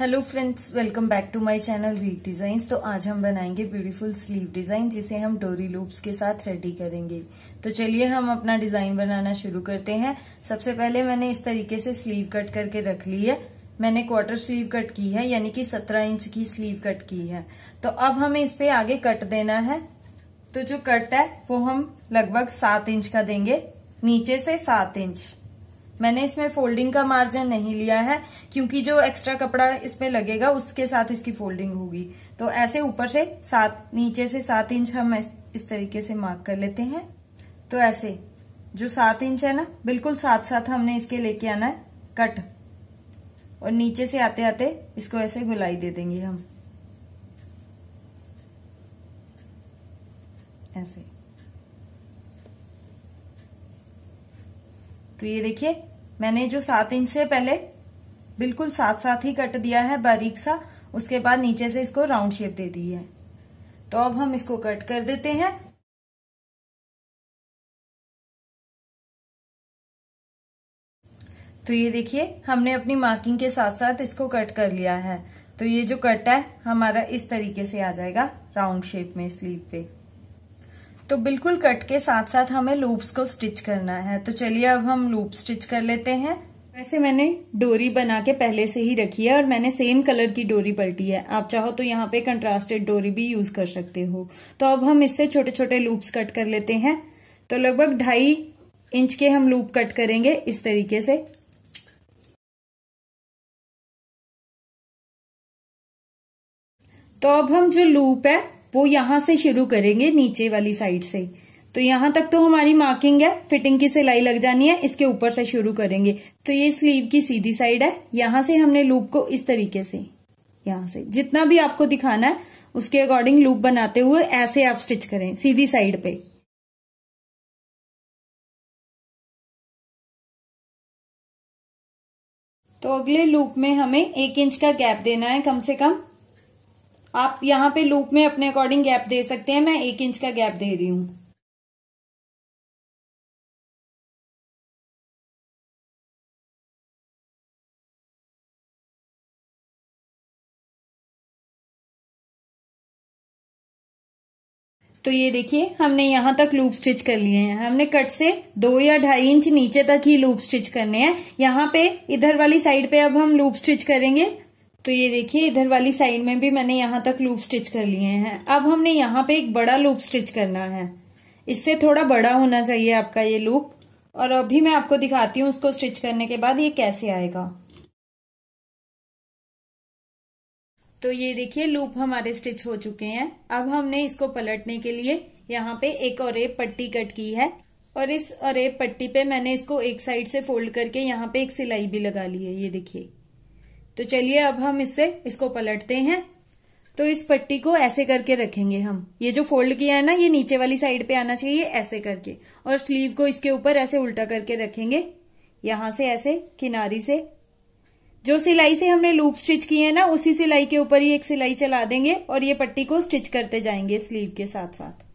hello friends welcome back to my channel week designs तो आज हम बनाएंगे ब्यूटीफुल स्लीव डिजाइन जिसे हम डोरी लूप्स के साथ रेडी करेंगे तो चलिए हम अपना डिजाइन बनाना शुरू करते हैं सबसे पहले मैंने इस तरीके से स्लीव कट करके रख ली है मैंने क्वार्टर स्लीव कट की है यानी कि सत्रह इंच की स्लीव कट की है तो अब हमें इस पे आगे कट देना है तो जो कट है वो हम लगभग सात इंच का देंगे नीचे से सात इंच मैंने इसमें फोल्डिंग का मार्जिन नहीं लिया है क्योंकि जो एक्स्ट्रा कपड़ा इसमें लगेगा उसके साथ इसकी फोल्डिंग होगी तो ऐसे ऊपर से सात नीचे से सात इंच हम इस तरीके से मार्क कर लेते हैं तो ऐसे जो सात इंच है ना बिल्कुल साथ साथ हमने इसके लेके आना है कट और नीचे से आते आते इसको ऐसे गुलाई दे देंगे हम ऐसे तो ये देखिए मैंने जो सात इंच से पहले बिल्कुल साथ साथ ही कट दिया है बारीक सा उसके बाद नीचे से इसको राउंड शेप दे दी है तो अब हम इसको कट कर देते हैं तो ये देखिए हमने अपनी मार्किंग के साथ साथ इसको कट कर लिया है तो ये जो कट है हमारा इस तरीके से आ जाएगा राउंड शेप में स्लीव पे तो बिल्कुल कट के साथ साथ हमें लूप्स को स्टिच करना है तो चलिए अब हम लूप स्टिच कर लेते हैं वैसे मैंने डोरी बना के पहले से ही रखी है और मैंने सेम कलर की डोरी पलटी है आप चाहो तो यहाँ पे कंट्रास्टेड डोरी भी यूज कर सकते हो तो अब हम इससे छोटे छोटे लूप्स कट कर लेते हैं तो लगभग ढाई इंच के हम लूप कट करेंगे इस तरीके से तो अब हम जो लूप है वो यहां से शुरू करेंगे नीचे वाली साइड से तो यहाँ तक तो हमारी मार्किंग है फिटिंग की सिलाई लग जानी है इसके ऊपर से शुरू करेंगे तो ये स्लीव की सीधी साइड है यहां से हमने लूप को इस तरीके से यहां से जितना भी आपको दिखाना है उसके अकॉर्डिंग लूप बनाते हुए ऐसे आप स्टिच करें सीधी साइड पे तो अगले लूप में हमें एक इंच का गैप देना है कम से कम आप यहाँ पे लूप में अपने अकॉर्डिंग गैप दे सकते हैं मैं एक इंच का गैप दे रही हूं तो ये देखिए हमने यहाँ तक लूप स्टिच कर लिए हैं हमने कट से दो या ढाई इंच नीचे तक ही लूप स्टिच करने हैं यहाँ पे इधर वाली साइड पे अब हम लूप स्टिच करेंगे तो ये देखिए इधर वाली साइड में भी मैंने यहाँ तक लूप स्टिच कर लिए हैं अब हमने यहाँ पे एक बड़ा लूप स्टिच करना है इससे थोड़ा बड़ा होना चाहिए आपका ये लूप और अभी मैं आपको दिखाती हूँ उसको स्टिच करने के बाद ये कैसे आएगा तो ये देखिए लूप हमारे स्टिच हो चुके हैं अब हमने इसको पलटने के लिए यहाँ पे एक और एक पट्टी कट की है और इस और एक पट्टी पे मैंने इसको एक साइड से फोल्ड करके यहाँ पे एक सिलाई भी लगा ली है ये देखिए तो चलिए अब हम इससे इसको पलटते हैं तो इस पट्टी को ऐसे करके रखेंगे हम ये जो फोल्ड किया है ना ये नीचे वाली साइड पे आना चाहिए ऐसे करके और स्लीव को इसके ऊपर ऐसे उल्टा करके रखेंगे यहां से ऐसे किनारी से जो सिलाई से हमने लूप स्टिच किए है ना उसी सिलाई के ऊपर ही एक सिलाई चला देंगे और ये पट्टी को स्टिच करते जाएंगे स्लीव के साथ साथ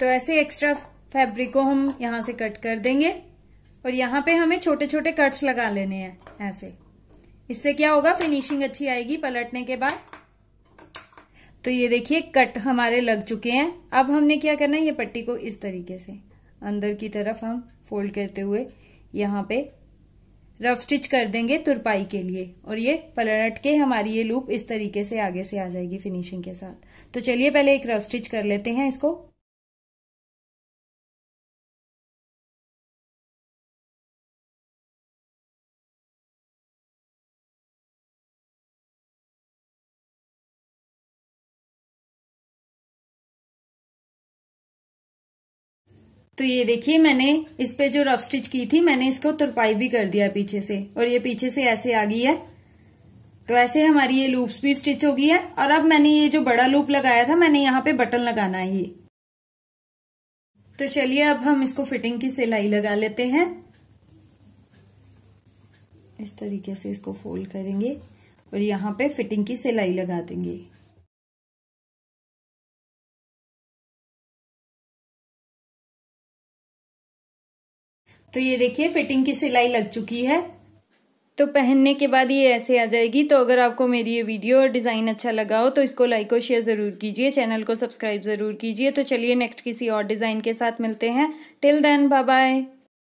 तो ऐसे एक्स्ट्रा फैब्रिक को हम यहां से कट कर देंगे और यहाँ पे हमें छोटे छोटे कट्स लगा लेने हैं ऐसे इससे क्या होगा फिनिशिंग अच्छी आएगी पलटने के बाद तो ये देखिए कट हमारे लग चुके हैं अब हमने क्या करना है ये पट्टी को इस तरीके से अंदर की तरफ हम फोल्ड करते हुए यहाँ पे रफ स्टिच कर देंगे तुरपाई के लिए और ये पलट के हमारी ये लूप इस तरीके से आगे से आ जाएगी फिनिशिंग के साथ तो चलिए पहले एक रफ स्टिच कर लेते हैं इसको तो ये देखिए मैंने इस पे जो रफ स्टिच की थी मैंने इसको तुरपाई भी कर दिया पीछे से और ये पीछे से ऐसे आ गई है तो ऐसे हमारी ये लूप्स भी स्टिच हो गई है और अब मैंने ये जो बड़ा लूप लगाया था मैंने यहाँ पे बटन लगाना है तो चलिए अब हम इसको फिटिंग की सिलाई लगा लेते हैं इस तरीके से इसको फोल्ड करेंगे और यहाँ पे फिटिंग की सिलाई लगा देंगे तो ये देखिए फिटिंग की सिलाई लग चुकी है तो पहनने के बाद ये ऐसे आ जाएगी तो अगर आपको मेरी ये वीडियो और डिज़ाइन अच्छा लगा हो तो इसको लाइक और शेयर ज़रूर कीजिए चैनल को सब्सक्राइब ज़रूर कीजिए तो चलिए नेक्स्ट किसी और डिज़ाइन के साथ मिलते हैं टिल देन बाय बाय